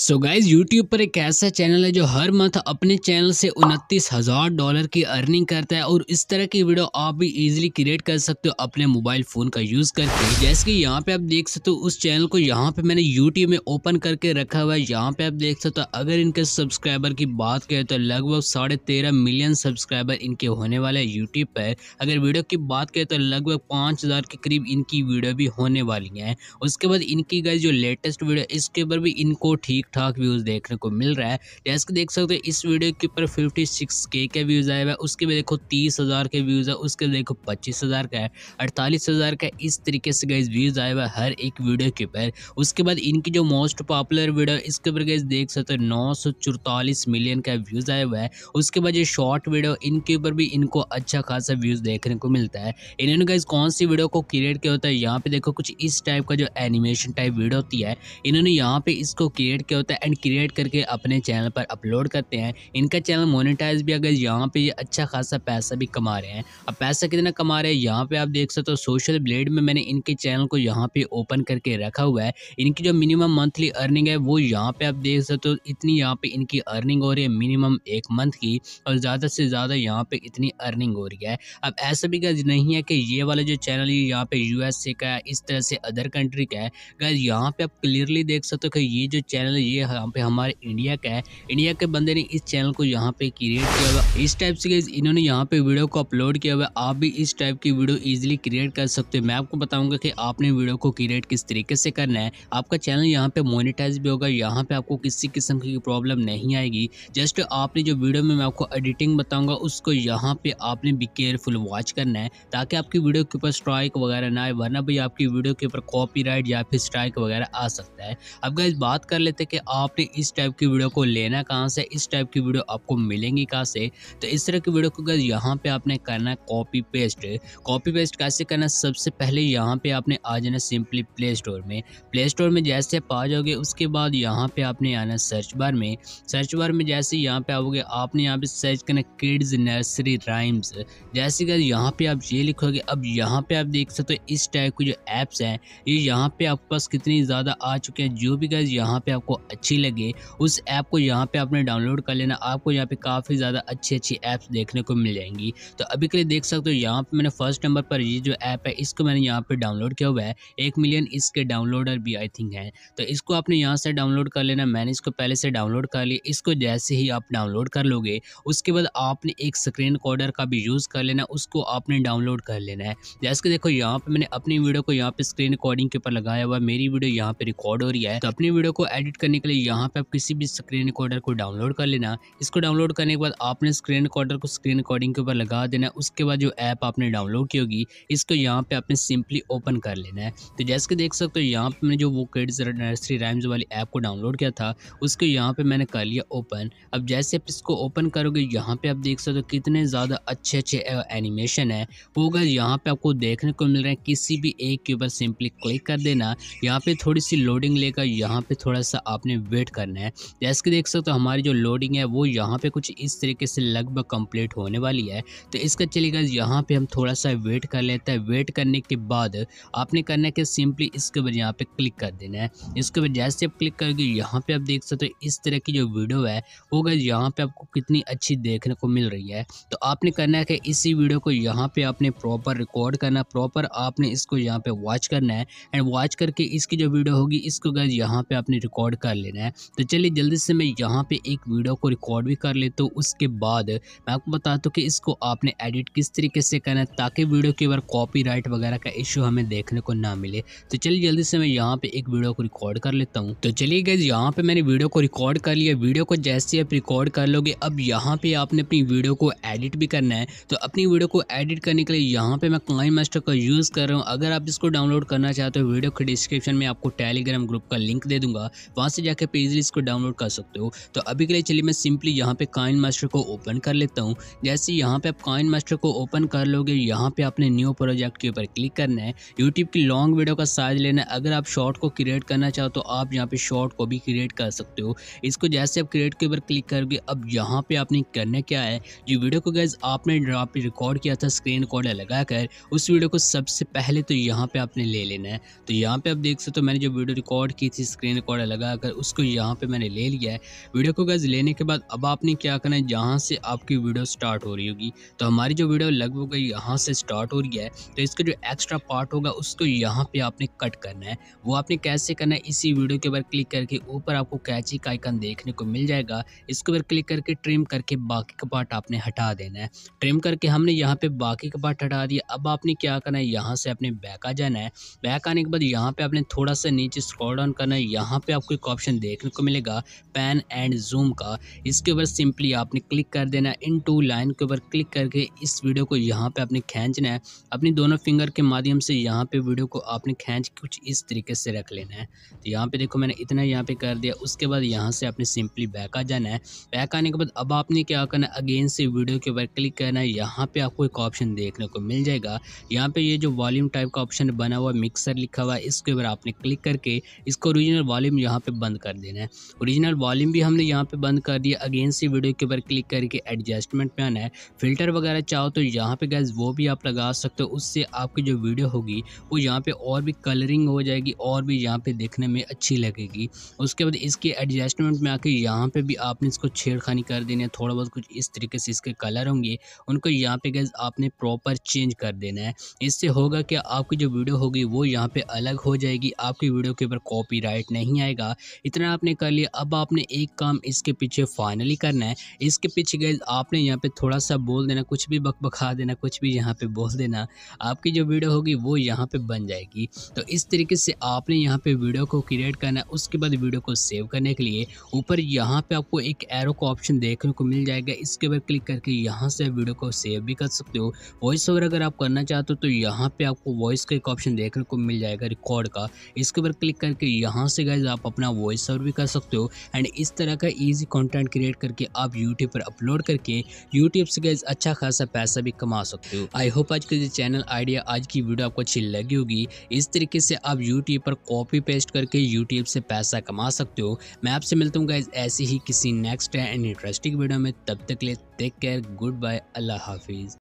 so guys YouTube पर एक ऐसा चैनल है जो हर मंथ अपने चैनल से उनतीस हज़ार डॉलर की अर्निंग करता है और इस तरह की वीडियो आप भी इजीली क्रिएट कर सकते हो अपने मोबाइल फ़ोन का यूज़ करके जैसे कि यहाँ पे आप देख सकते हो उस चैनल को यहाँ पे मैंने यूट्यूब में ओपन करके रखा हुआ है यहाँ पे आप देख सकते हो अगर इनके सब्सक्राइबर की बात करें तो लगभग साढ़े मिलियन सब्सक्राइबर इनके होने वाले हैं यूट्यूब पर अगर वीडियो की बात करें तो लगभग पाँच के करीब इनकी वीडियो भी होने वाली है उसके बाद इनकी गई जो लेटेस्ट वीडियो इसके ऊपर भी इनको ठीक ठाक व्यूज़ देखने को मिल रहा है जैसे कि देख सकते हो इस वीडियो के ऊपर फिफ्टी सिक्स के का व्यूज़ आया हुआ है उसके भी देखो तीस हज़ार के व्यूज़ है उसके देखो पच्चीस हज़ार का है अड़तालीस हज़ार का इस तरीके से गई व्यूज़ आया हुआ है हर एक वीडियो के ऊपर उसके बाद इनकी जो मोस्ट पॉपुलर वीडियो इसके ऊपर गई देख सकते हो नौ मिलियन का व्यूज़ आया हुआ है उसके बाद ये शॉर्ट वीडियो इनके ऊपर भी इनको अच्छा खासा व्यूज़ देखने को मिलता है इन्होंने गाइज कौन सी वीडियो को क्रिएट किया होता है यहाँ पर देखो कुछ इस टाइप का जो एनिमेशन टाइप वीडियो होती है इन्होंने यहाँ पे इसको क्रिएट किया होता है एंड क्रिएट करके अपने चैनल पर अपलोड करते हैं इनका चैनल मोनेटाइज भी अगर यहाँ पर ये अच्छा खासा पैसा भी कमा रहे हैं अब पैसा कितना कमा रहे हैं यहाँ पर आप देख सकते हो सोशल ब्लेड में मैंने इनके चैनल को यहाँ पर ओपन करके रखा हुआ है इनकी जो मिनिमम मंथली अर्निंग है वो यहाँ पर आप देख सकते हो इतनी यहाँ पर इनकी अर्निंग हो रही है मिनिमम एक मंथ की और ज़्यादा से ज़्यादा यहाँ पर इतनी अर्निंग हो रही है अब ऐसा भी गर्ज नहीं है कि ये वाला जो चैनल है यहाँ पे यूएसए का है इस तरह से अदर कंट्री का है गर्ज यहाँ पे आप क्लियरली देख सकते हो कि ये जो चैनल चैनल ये यहाँ पे हमारे इंडिया का है इंडिया के बंदे ने इस चैनल को यहाँ पे क्रिएट किया हुआ इस टाइप से इन्होंने यहाँ पे वीडियो को अपलोड किया हुआ आप भी इस टाइप की वीडियो ईजिली क्रिएट कर सकते हो मैं आपको बताऊंगा कि आपने वीडियो को क्रिएट किस तरीके से करना है आपका चैनल यहाँ पे मोनिटाइज भी होगा यहाँ पे आपको किसी किस्म की प्रॉब्लम नहीं आएगी जस्ट आपने जो वीडियो में मैं आपको एडिटिंग बताऊंगा उसको यहाँ पे आपने भी केयरफुल वॉच करना है ताकि आपकी वीडियो के ऊपर स्ट्राइक वगैरह ना आए वरना भाई आपकी वीडियो के ऊपर कॉपीराइट या फिर स्ट्राइक वगैरह आ सकता है अब गाइज बात कर लेते कि आपने इस टाइप की वीडियो को लेना कहाँ से इस टाइप की वीडियो आपको मिलेंगी कहाँ से तो इस तरह की वीडियो को अगर यहाँ पे आपने करना है कॉपी पेस्ट कॉपी पेस्ट कैसे करना सबसे पहले यहाँ पे आपने आ जाना सिंपली प्ले स्टोर में प्ले स्टोर में जैसे पा जाओगे उसके बाद यहाँ पे आपने आना सर्च बार में सर्च बार में जैसे यहाँ पे आओगे आपने यहाँ पे सर्च करना किड्स नर्सरी राइम्स जैसे कि यहाँ पे आप ये लिखोगे अब यहाँ पे आप देख सकते हो इस टाइप की जो ऐप्स हैं ये यहाँ पे आपके पास कितनी ज़्यादा आ चुके हैं जो भी गैस यहाँ पे आपको अच्छी लगे उस ऐप को यहाँ पे आपने डाउनलोड कर लेना आपको यहाँ पे काफ़ी ज़्यादा अच्छी अच्छी ऐप्स देखने को मिल जाएंगी तो अभी के लिए देख सकते हो यहाँ पे मैंने फर्स्ट नंबर पर ये जो ऐप है इसको मैंने यहाँ पे डाउनलोड किया हुआ है एक मिलियन इसके डाउनलोडर भी आई थिंक है तो इसको आपने यहाँ से डाउनलोड कर लेना मैंने इसको पहले से डाउनलोड कर लिया इसको जैसे ही आप डाउनलोड कर लोगे उसके बाद आपने एक स्क्रीन कॉर्डर का भी यूज़ कर लेना उसको आपने डाउनलोड कर लेना है जैसे कि देखो यहाँ पे मैंने अपनी वीडियो को यहाँ पर स्क्रीन रिकॉर्डिंग के ऊपर लगाया हुआ मेरी वीडियो यहाँ पे रिकॉर्ड हो रही है तो अपनी वीडियो को एडिट कर करने के लिए यहाँ पे आप किसी भी स्क्रीन रिकॉर्डर को डाउनलोड कर लेना इसको डाउनलोड करने के बाद आपने स्क्रीन रिकॉर्डर को स्क्रीन रिकॉर्डिंग के ऊपर लगा देना उसके बाद जो ऐप आपने डाउनलोड की होगी इसको यहाँ पे आपने सिंपली ओपन कर लेना है तो जैसे कि देख सकते हो यहाँ पर मैंने जो वो किड्स नर्सरी राइम्स वाली ऐप को डाउनलोड किया था उसको यहाँ पर मैंने कर लिया ओपन अब जैसे आप इसको ओपन करोगे यहाँ पर आप देख सकते हो कितने ज़्यादा अच्छे अच्छे एनिमेशन है वो अगर यहाँ पर आपको देखने को मिल रहा है किसी भी एक के ऊपर सिंपली क्लिक कर देना यहाँ पर थोड़ी सी लोडिंग लेकर यहाँ पर थोड़ा सा आपने वेट करना है जैसे कि देख सकते हो हमारी जो लोडिंग है वो यहाँ पे कुछ इस तरीके से लगभग कंप्लीट होने वाली है तो इसका चलेगा यहाँ पे हम थोड़ा सा वेट कर लेते हैं वेट करने के बाद आपने करना है कि सिंपली इसके ऊपर यहाँ पे क्लिक कर देना है इसके ऊपर जैसे आप क्लिक करोगे यहाँ पर आप देख सकते हो इस तरह की जो वीडियो है वो गए यहाँ पर आपको कितनी अच्छी देखने को मिल रही है तो आपने करना है कि इसी वीडियो को यहाँ पे आपने प्रॉपर रिकॉर्ड करना प्रॉपर आपने इसको यहाँ पे वॉच करना है एंड वॉच करके इसकी जो वीडियो होगी इसको गए यहाँ पर आपने रिकॉर्ड कर कर लेना है तो चलिए जल्दी से मैं यहाँ पे एक वीडियो को रिकॉर्ड भी कर लेता तो हूँ उसके बाद मैं आपको बता दूँ कि इसको आपने एडिट किस तरीके से करना है ताकि वीडियो के बार कॉपी वगैरह का इशू हमें देखने को ना मिले तो चलिए जल्दी से मैं यहाँ पे एक वीडियो को रिकॉर्ड कर लेता हूँ तो चलिए गए यहाँ पे मैंने वीडियो को रिकॉर्ड कर लिया वीडियो को जैसे आप रिकॉर्ड कर लोगे अब यहाँ पे आपने अपनी वीडियो को एडिट भी करना है तो अपनी वीडियो को एडिट करने के लिए यहाँ पे मैं क्लाइन मास्टर का यूज़ कर रहा हूँ अगर आप इसको डाउनलोड करना चाहते हो वीडियो के डिस्क्रिप्शन में आपको टेलीग्राम ग्रुप का लिंक दे दूंगा वहाँ से जाके पेजली इसको डाउनलोड कर सकते हो तो अभी के लिए चलिए मैं सिंपली यहाँ पे काइन मास्टर को ओपन कर लेता हूँ जैसे यहाँ पे आप काइन मास्टर को ओपन कर लोगे यहाँ पे आपने न्यू प्रोजेक्ट के ऊपर क्लिक करना है यूट्यूब की लॉन्ग वीडियो का साइज लेना है अगर आप शॉर्ट को क्रिएट करना चाहो तो आप यहाँ पे शॉर्ट को भी क्रिएट कर सकते हो इसको जैसे आप क्रिएट के ऊपर क्लिक करोगे अब यहाँ पे आपने करना क्या है जो वीडियो को गैस आपने ड्रॉप रिकॉर्ड किया था स्क्रीन रिकॉर्डर लगाकर उस वीडियो को सबसे पहले तो यहाँ पे आपने ले लेना है तो यहाँ पे आप देख सकते हो मैंने जो वीडियो रिकॉर्ड की थी स्क्रीन रिकॉर्डर लगा कर उसको यहाँ पे मैंने ले लिया है वीडियो को गैस लेने के बाद अब आपने क्या करना है जहाँ से आपकी वीडियो स्टार्ट हो रही होगी तो हमारी जो वीडियो लगभग यहाँ से स्टार्ट हो रही है तो इसका जो एक्स्ट्रा पार्ट होगा उसको यहाँ पर आपने कट करना है वो आपने कैसे करना है इसी वीडियो के ऊपर क्लिक करके ऊपर आपको कैची का आइकन देखने को मिल जाएगा इसके ऊपर क्लिक करके ट्रिम करके बाकी का पार्ट आपने हटा देना है ट्रिम करके हमने यहाँ पे बाकी का पार्ट हटा दिया अब आपने क्या करना है यहाँ से अपने बैक आ जाना है बैक आने के बाद यहाँ पे आपने थोड़ा सा नीचे स्क्रॉल डाउन करना है यहाँ पे आपको एक आपको ऑप्शन देखने को मिलेगा पैन एंड जूम का इसके ऊपर सिंपली आपने क्लिक कर देना इन टू लाइन के ऊपर क्लिक करके इस वीडियो को यहाँ पे आपने खींचना है अपनी दोनों फिंगर के माध्यम से यहाँ पे वीडियो को आपने खींच कुछ इस तरीके से रख लेना है तो यहाँ पे देखो मैंने इतना यहाँ पे कर दिया उसके बाद यहाँ से आपने सिंपली बैक आ जाना है बैक आने के बाद अब आपने क्या करना है अगेन से वीडियो के ऊपर क्लिक करना है यहाँ पे आपको एक ऑप्शन देखने को मिल जाएगा यहाँ पे ये जो वॉल्यूम टाइप का ऑप्शन बना हुआ मिक्सर लिखा हुआ है इसके ऊपर आपने क्लिक करके इसको ओरिजिनल वॉल्यूम यहाँ पे बंद कर देना है ओरिजिनल वॉल्यूम भी हमने यहाँ पे बंद कर दिया अगेन से वीडियो के ऊपर क्लिक करके एडजस्टमेंट में आना है फिल्टर वगैरह चाहो तो यहाँ पे गैस वो भी आप लगा सकते हो उससे आपकी जो वीडियो होगी वो यहाँ पे और भी कलरिंग हो जाएगी और भी यहाँ पे देखने में अच्छी लगेगी उसके बाद इसके एडजस्टमेंट में आके यहाँ पर भी आपने इसको छेड़खानी कर देनी है थोड़ा बहुत कुछ इस तरीके से इसके कलर होंगे उनको यहाँ पर गैस आपने प्रॉपर चेंज कर देना है इससे होगा कि आपकी जो वीडियो होगी वो यहाँ पर अलग हो जाएगी आपकी वीडियो के ऊपर राइट नहीं आएगा इतना आपने कर लिया अब आपने एक काम इसके पीछे फाइनली करना है इसके पीछे गए आपने यहाँ पे थोड़ा सा बोल देना कुछ भी बखा देना कुछ भी यहाँ पे बोल देना आपकी जो वीडियो होगी वो यहाँ पे बन जाएगी तो इस तरीके से आपने यहाँ पे वीडियो को क्रिएट करना है उसके बाद वीडियो को सेव करने के लिए ऊपर यहाँ पे आपको एक एरो का ऑप्शन देखने को मिल जाएगा इसके ऊपर क्लिक करके यहाँ से वीडियो को सेव भी कर सकते हो वॉइस ओवर अगर आप करना चाहते हो तो यहाँ पर आपको वॉइस का एक ऑप्शन देखने को मिल जाएगा रिकॉर्ड का इसके ऊपर क्लिक करके यहाँ से गए आप अपना वॉइस ओवर भी कर सकते हो एंड इस तरह का ईजी कॉन्टेंट क्रिएट करके आप यूट्यूब पर अपलोड करके यूट्यूब से गैस अच्छा खासा पैसा भी कमा सकते हो आई होप आज का चैनल आइडिया आज की वीडियो आपको अच्छी लगी होगी इस तरीके से आप यूट्यूब पर कॉपी पेस्ट करके यूट्यूब से पैसा कमा सकते हो मैं आपसे मिलता हूँ गैस ऐसी ही किसी नेक्स्ट एंड इंटरेस्टिंग वीडियो में तब तक ले टेक केयर गुड बाय अल्लाह हाफिज़